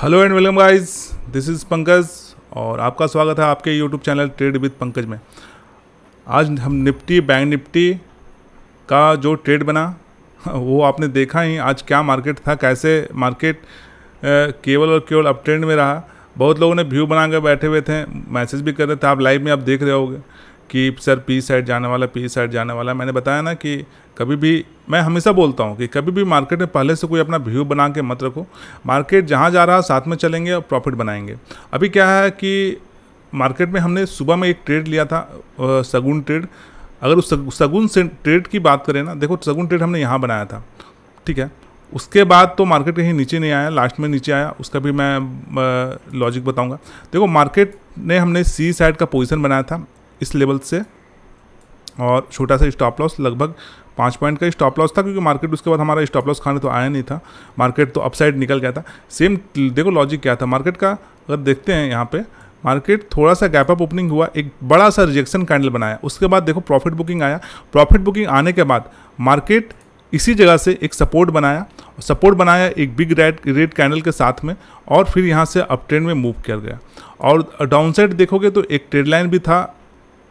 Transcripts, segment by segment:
Hello and welcome guys this is Pankaj और आपका स्वागत है आपके YouTube channel trade with Pankaj में आज हम निफ्टी बैंक निफ्टी का जो ट्रेड बना वो आपने देखा ही आज क्या मार्केट था कैसे मार्केट केवल और केवल अप ट्रेंड में रहा बहुत लोगों ने व्यू बना के बैठे हुए थे मैसेज भी कर रहे थे आप लाइव में आप देख रहे होगे कि सर पी साइड जाने वाला पी साइड जाने वाला मैंने बताया ना कि कभी भी मैं हमेशा बोलता हूँ कि कभी भी मार्केट में पहले से कोई अपना व्यू बना के मत रखो मार्केट जहाँ जा रहा है साथ में चलेंगे और प्रॉफिट बनाएंगे अभी क्या है कि मार्केट में हमने सुबह में एक ट्रेड लिया था सगुन ट्रेड अगर उस सगुन से ट्रेड की बात करें ना देखो सगुन ट्रेड हमने यहाँ बनाया था ठीक है उसके बाद तो मार्केट कहीं नीचे नहीं आया लास्ट में नीचे आया उसका भी मैं लॉजिक बताऊंगा देखो मार्केट ने हमने सी साइड का पोजीशन बनाया था इस लेवल से और छोटा सा स्टॉप लॉस लगभग पाँच पॉइंट का स्टॉप लॉस था क्योंकि मार्केट उसके बाद हमारा स्टॉप लॉस खाने तो आया नहीं था मार्केट तो अपसाइड निकल गया था सेम देखो लॉजिक क्या था मार्केट का अगर देखते हैं यहाँ पे मार्केट थोड़ा सा गैप अप ओपनिंग हुआ एक बड़ा सा रिजेक्शन कैंडल बनाया उसके बाद देखो प्रॉफिट बुकिंग आया प्रॉफिट बुकिंग आने के बाद मार्केट इसी जगह से एक सपोर्ट बनाया सपोर्ट बनाया एक बिग रेड रेड कैंडल के साथ में और फिर यहाँ से अप ट्रेंड में मूव किया गया और डाउन साइड देखोगे तो एक ट्रेड लाइन भी था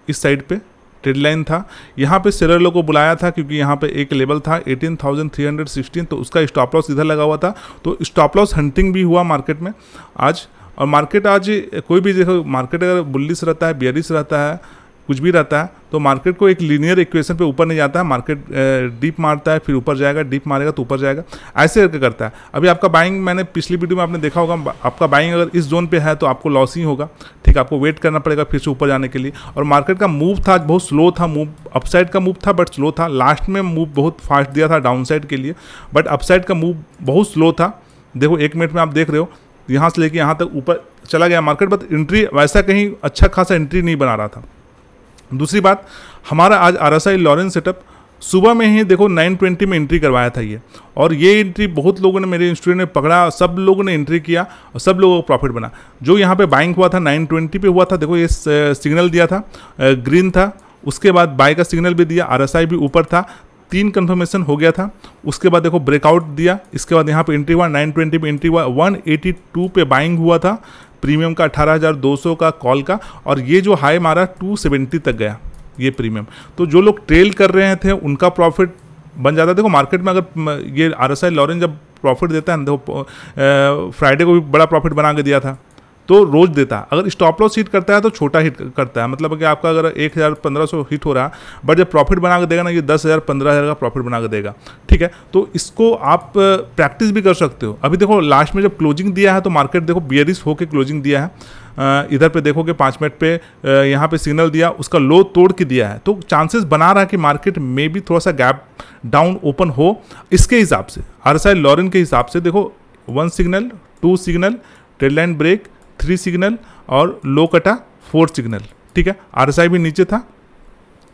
इस साइड पे ट्रेड लाइन था यहाँ पे सेलर लोग को बुलाया था क्योंकि यहाँ पे एक लेवल था 18,316 तो उसका स्टॉप लॉस इधर लगा हुआ था तो स्टॉप लॉस हंटिंग भी हुआ मार्केट में आज और मार्केट आज कोई भी देखो मार्केट अगर बुल्लिस रहता है बियरिस रहता है कुछ भी रहता है तो मार्केट को एक लीनियर इक्वेशन पे ऊपर नहीं जाता है मार्केट डीप मारता है फिर ऊपर जाएगा डीप मारेगा तो ऊपर जाएगा ऐसे करके करता है अभी आपका बाइंग मैंने पिछली वीडियो में आपने देखा होगा आपका बाइंग अगर इस जोन पे है तो आपको लॉस ही होगा ठीक है आपको वेट करना पड़ेगा फिर से ऊपर जाने के लिए और मार्केट का मूव था बहुत स्लो था मूव अपसाइड का मूव था बट स्लो था लास्ट में मूव बहुत फास्ट दिया था साइड के लिए बट अपसाइड का मूव बहुत स्लो था देखो एक मिनट में आप देख रहे हो यहाँ से लेके यहाँ तक ऊपर चला गया मार्केट बट एंट्री वैसा कहीं अच्छा खासा एंट्री नहीं बना रहा था दूसरी बात हमारा आज R S I Lawrence setup सुबह में ही देखो 920 में एंट्री करवाया था ये और ये एंट्री बहुत लोगों ने मेरे इंस्टीट्यूट ने पकड़ा सब लोगों ने एंट्री किया और सब लोगों को प्रॉफिट बना जो यहाँ पे बाइंग हुआ था 920 पे हुआ था देखो ये सिग्नल दिया था ग्रीन था उसके बाद बाय का सिग्नल भी दिया आरएसआई भी ऊपर था तीन कन्फर्मेशन हो गया था उसके बाद देखो ब्रेकआउट दिया इसके बाद यहाँ पर एंट्री हुआ नाइन ट्वेंटी एंट्री हुआ वन पे बाइंग हुआ था प्रीमियम का 18,200 का कॉल का और ये जो हाई मारा 270 तक गया ये प्रीमियम तो जो लोग ट्रेल कर रहे थे उनका प्रॉफिट बन जाता है देखो मार्केट में अगर ये आर एस आई लॉरेन जब प्रॉफिट देता है देखो फ्राइडे को भी बड़ा प्रॉफिट बना के दिया था तो रोज़ देता है अगर स्टॉप लॉस हिट करता है तो छोटा हिट करता है मतलब कि आपका अगर एक हज़ार पंद्रह सौ हिट हो रहा है बट जब प्रॉफिट बना के देगा ना ये दस हज़ार पंद्रह हज़ार का प्रॉफिट बना के देगा ठीक है तो इसको आप प्रैक्टिस भी कर सकते हो अभी देखो लास्ट में जब क्लोजिंग दिया है तो मार्केट देखो बियरिस होकर क्लोजिंग दिया है इधर पे देखोगे पाँच मिनट पे यहाँ पे सिग्नल दिया उसका लो तोड़ के दिया है तो चांसेस बना रहा है कि मार्केट में भी थोड़ा सा गैप डाउन ओपन हो इसके हिसाब से आर एस लॉरिन के हिसाब से देखो one signal two signal trade line break three signal और लो कटा फोर सिग्नल ठीक है आर भी नीचे था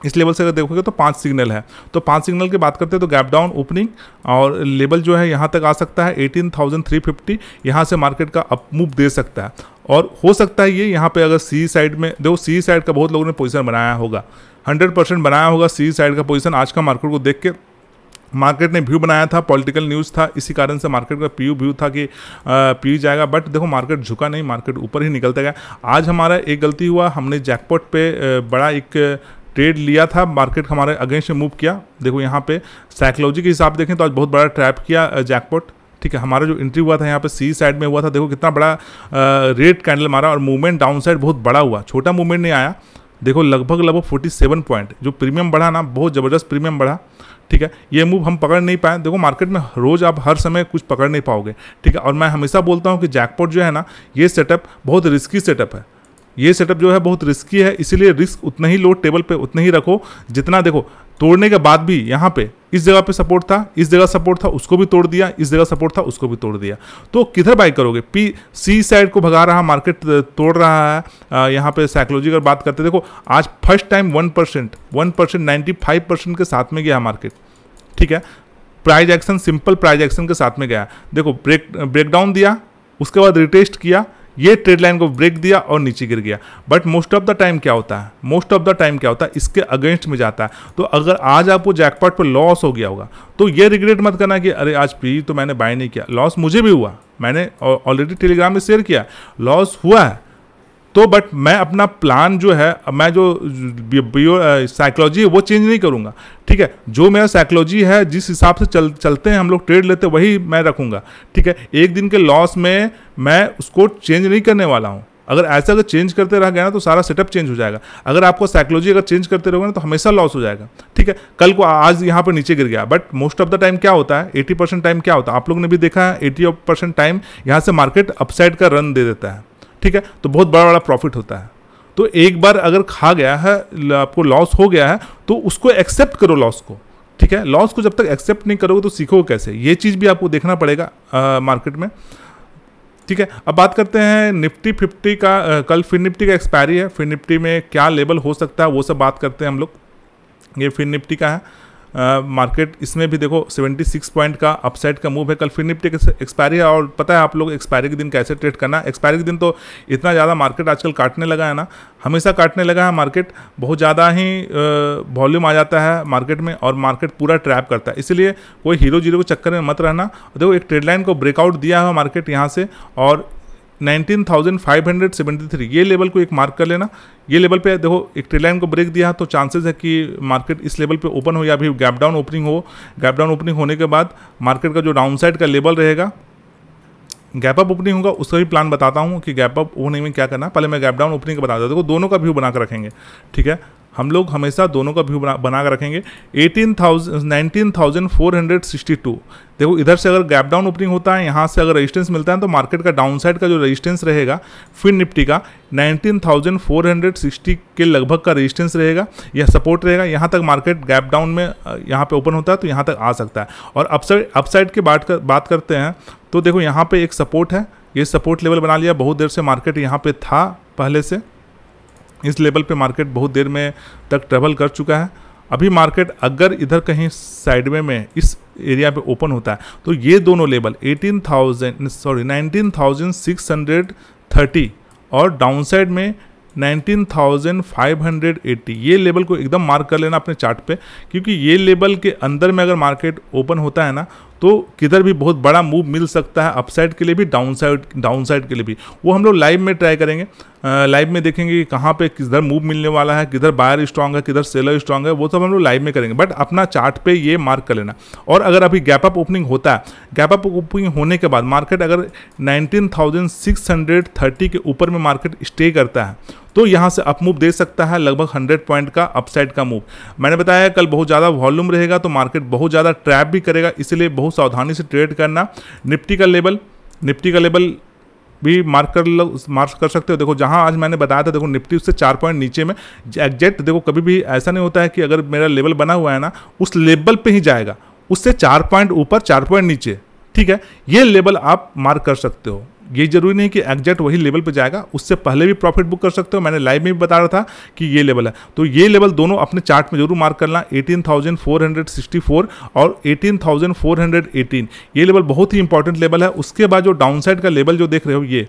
इस लेवल से अगर देखोगे तो पांच सिग्नल है तो पांच सिग्नल की बात करते हैं तो गैप डाउन ओपनिंग और लेवल जो है यहाँ तक आ सकता है 18,350 यहाँ से मार्केट का अप मूव दे सकता है और हो सकता है ये यहाँ पे अगर सी साइड में देखो सी साइड का बहुत लोगों ने पोजीशन बनाया होगा 100 परसेंट बनाया होगा सी साइड का पोजीशन आज का मार्केट को देख के मार्केट ने व्यू बनाया था पॉलिटिकल न्यूज़ था इसी कारण से मार्केट का पी व्यू था कि पी जाएगा बट देखो मार्केट झुका नहीं मार्केट ऊपर ही निकलता गया आज हमारा एक गलती हुआ हमने जैकपॉट पे बड़ा एक ट्रेड लिया था मार्केट हमारे अगेंस्ट में मूव किया देखो यहाँ पे साइकोलॉजी के हिसाब देखें तो आज बहुत बड़ा ट्रैप किया जैकपॉट ठीक है हमारा जो एंट्री हुआ था यहाँ पे सी साइड में हुआ था देखो कितना बड़ा रेड कैंडल मारा और मूवमेंट डाउन साइड बहुत बड़ा हुआ छोटा मूवमेंट नहीं आया देखो लगभग लगभग 47 पॉइंट जो प्रीमियम बढ़ा ना बहुत ज़बरदस्त प्रीमियम बढ़ा ठीक है ये मूव हम पकड़ नहीं पाए देखो मार्केट में रोज़ आप हर समय कुछ पकड़ नहीं पाओगे ठीक है और मैं हमेशा बोलता हूँ कि जैकपॉट जो है ना ये सेटअप बहुत रिस्की सेटअप है ये सेटअप जो है बहुत रिस्की है इसीलिए रिस्क उतना ही लो टेबल पे उतना ही रखो जितना देखो तोड़ने के बाद भी यहाँ पे इस जगह पे सपोर्ट था इस जगह सपोर्ट था उसको भी तोड़ दिया इस जगह सपोर्ट था उसको भी तोड़ दिया तो किधर बाई करोगे पी सी साइड को भगा रहा मार्केट तोड़ रहा है यहाँ पे साइकोलॉजी अगर बात करते देखो आज first time one percent one percent ninety five percent के साथ में गया मार्केट ठीक है price action simple price action के साथ में गया देखो ब्रेक ब्रेकडाउन दिया उसके बाद रिटेस्ट किया ये ट्रेड लाइन को ब्रेक दिया और नीचे गिर गया but most of the time क्या होता है मोस्ट ऑफ द टाइम क्या होता है इसके अगेंस्ट में जाता है तो अगर आज आपको जैकपॉट पर लॉस हो गया होगा तो ये रिग्रेट मत करना कि अरे आज पी तो मैंने बाय नहीं किया लॉस मुझे भी हुआ मैंने ऑलरेडी टेलीग्राम में शेयर किया लॉस हुआ है तो बट मैं अपना प्लान जो है मैं जो साइकोलॉजी है वो चेंज नहीं करूँगा ठीक है जो मेरा साइकोलॉजी है जिस हिसाब से चल चलते हैं हम लोग ट्रेड लेते हैं वही मैं रखूँगा ठीक है एक दिन के लॉस में मैं उसको चेंज नहीं करने वाला हूँ अगर ऐसा अगर चेंज करते रह गया ना तो सारा सेटअप चेंज हो जाएगा अगर आपको साइकोलॉजी अगर चेंज करते रहोगे ना तो हमेशा लॉस हो जाएगा ठीक है कल को आज यहाँ पर नीचे गिर गया but most of the time क्या होता है एटी परसेंट टाइम क्या होता है आप लोग ने भी देखा है एटी परसेंट टाइम यहाँ से मार्केट अपसाइड का रन दे देता है ठीक है तो बहुत बड़ा बड़ा प्रॉफिट होता है तो एक बार अगर खा गया है आपको लॉस हो गया है तो उसको एक्सेप्ट करो लॉस को ठीक है लॉस को जब तक एक्सेप्ट नहीं करोगे तो सीखो कैसे ये चीज़ भी आपको देखना पड़ेगा आ, मार्केट में ठीक है अब बात करते हैं निफ्टी फिफ्टी का आ, कल फिर निफ्टी का एक्सपायरी है फिर निफ्टी में क्या लेवल हो सकता है वो सब बात करते हैं हम लोग ये फिर निफ्टी का है मार्केट इसमें भी देखो 76 पॉइंट का अपसाइड का मूव है कल फिर निफ्टी एक्सपायरी है और पता है आप लोग एक्सपायरी के दिन कैसे ट्रेड करना एक्सपायरी के दिन तो इतना ज़्यादा मार्केट आजकल काटने लगा है ना हमेशा काटने लगा है मार्केट बहुत ज़्यादा ही वॉल्यूम आ जाता है मार्केट में और मार्केट पूरा ट्रैप करता है इसलिए कोई हीरो जीरो के चक्कर में मत रहना देखो एक ट्रेड लाइन को ब्रेकआउट दिया है मार्केट यहाँ से और 19,573 ये लेवल को एक मार्क कर लेना ये लेवल पे देखो एक ट्रेलाइन को ब्रेक दिया तो चांसेस है कि मार्केट इस लेवल पे ओपन हो या अभी गैप डाउन ओपनिंग हो गैप डाउन ओपनिंग होने के बाद मार्केट का जो डाउन साइड का लेवल रहेगा गैप अप ओपनिंग होगा उसका भी प्लान बताता हूँ कि गैप अप ओपनिंग में क्या करना पहले मैं गैप डाउन ओपनिंग का बताता हूँ देखो दोनों का व्यू बना कर रखेंगे ठीक है हम लोग हमेशा दोनों का व्यू बना बना कर रखेंगे eighteen thousand nineteen thousand four hundred sixty two देखो इधर से अगर गैप डाउन ओपनिंग होता है यहाँ से अगर रेजिस्टेंस मिलता है तो मार्केट का डाउन साइड का जो रेजिस्टेंस रहेगा फिन निफ्टी का सिक्सटी के लगभग का रेजिस्टेंस रहेगा यह सपोर्ट रहेगा यहाँ तक मार्केट गैप डाउन में यहाँ पे ओपन होता है तो यहाँ तक आ सकता है और अपसाइड अपसाइड की बात कर, बात करते हैं तो देखो यहाँ पे एक सपोर्ट है ये सपोर्ट लेवल बना लिया बहुत देर से मार्केट यहाँ पे था पहले से इस लेवल पे मार्केट बहुत देर में तक ट्रेवल कर चुका है अभी मार्केट अगर इधर कहीं साइड में, में इस एरिया पे ओपन होता है तो ये दोनों लेवल 18,000 सॉरी 19,630 और डाउन साइड में 19,580 ये लेवल को एकदम मार्क कर लेना अपने चार्ट पे क्योंकि ये लेवल के अंदर में अगर मार्केट ओपन होता है ना तो किधर भी बहुत बड़ा मूव मिल सकता है अपसाइड के लिए भी डाउन साइड डाउन साइड के लिए भी वो हम लोग लाइव में ट्राई करेंगे लाइव में देखेंगे कि कहाँ पे किधर मूव मिलने वाला है किधर बायर स्ट्रांग है किधर सेलर स्ट्रांग है वो सब हम लोग लाइव में करेंगे बट अपना चार्ट पे ये मार्क कर लेना और अगर अभी गैप अप ओपनिंग होता है गैप अप ओपनिंग होने के बाद मार्केट अगर 19,630 के ऊपर में मार्केट स्टे करता है तो यहाँ से अप मूव दे सकता है लगभग 100 पॉइंट का अपसाइड का मूव मैंने बताया कल बहुत ज़्यादा वॉल्यूम रहेगा तो मार्केट बहुत ज़्यादा ट्रैप भी करेगा इसलिए बहुत सावधानी से ट्रेड करना निफ्टी का लेवल निफ्टी का लेवल भी मार्क कर लो मार्क कर सकते हो देखो जहाँ आज मैंने बताया था देखो निफ्टी उससे चार पॉइंट नीचे में एग्जैक्ट देखो कभी भी ऐसा नहीं होता है कि अगर मेरा लेवल बना हुआ है ना उस लेवल पर ही जाएगा उससे चार पॉइंट ऊपर चार पॉइंट नीचे ठीक है ये लेवल आप मार्क कर सकते हो ये जरूरी नहीं कि एग्जैक्ट वही लेवल पर जाएगा उससे पहले भी प्रॉफिट बुक कर सकते हो मैंने लाइव में भी बता रहा था कि ये लेवल है तो ये लेवल दोनों अपने चार्ट में जरूर मार्क करना 18,464 और 18,418 ये लेवल बहुत ही इंपॉर्टेंट लेवल है उसके बाद जो डाउनसाइड का लेवल जो देख रहे हो ये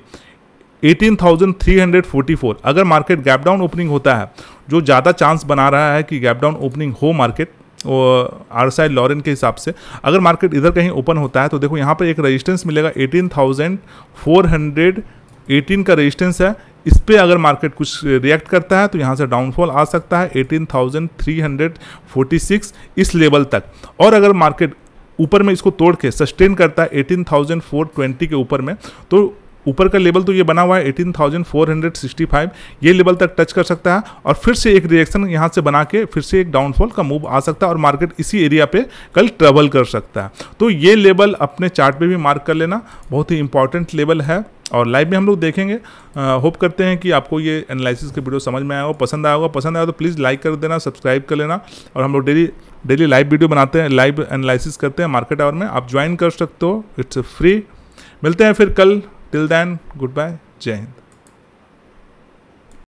18,344 अगर मार्केट गैप डाउन ओपनिंग होता है जो ज़्यादा चांस बना रहा है कि गैप डाउन ओपनिंग हो मार्केट वो आर साइड लॉरिन के हिसाब से अगर मार्केट इधर कहीं ओपन होता है तो देखो यहाँ पर एक रजिस्टेंस मिलेगा eighteen thousand four hundred eighteen का रजिस्टेंस है इस पर अगर मार्केट कुछ रिएक्ट करता है तो यहाँ से डाउनफॉल आ सकता है eighteen thousand three hundred forty six इस लेवल तक और अगर मार्केट ऊपर में इसको तोड़ के सस्टेन करता है एटीन थाउजेंड फोर ट्वेंटी के ऊपर में तो ऊपर का लेवल तो ये बना हुआ है eighteen thousand four hundred sixty five ये लेवल तक टच कर सकता है और फिर से एक रिएक्शन यहाँ से बना के फिर से एक डाउनफॉल का मूव आ सकता है और मार्केट इसी एरिया पे कल ट्रेवल कर सकता है तो ये लेवल अपने चार्ट पे भी मार्क कर लेना बहुत ही इंपॉर्टेंट लेवल है और लाइव में हम लोग देखेंगे होप करते हैं कि आपको ये एनालिसिस के वीडियो समझ में आया होगा पसंद आया होगा पसंद आया तो प्लीज़ लाइक कर देना सब्सक्राइब कर लेना और हम लोग डेली डेली लाइव वीडियो बनाते हैं लाइव एनालिसिस करते हैं मार्केट आवर में आप ज्वाइन कर सकते हो इट्स फ्री मिलते हैं फिर कल Till then, goodbye. Jai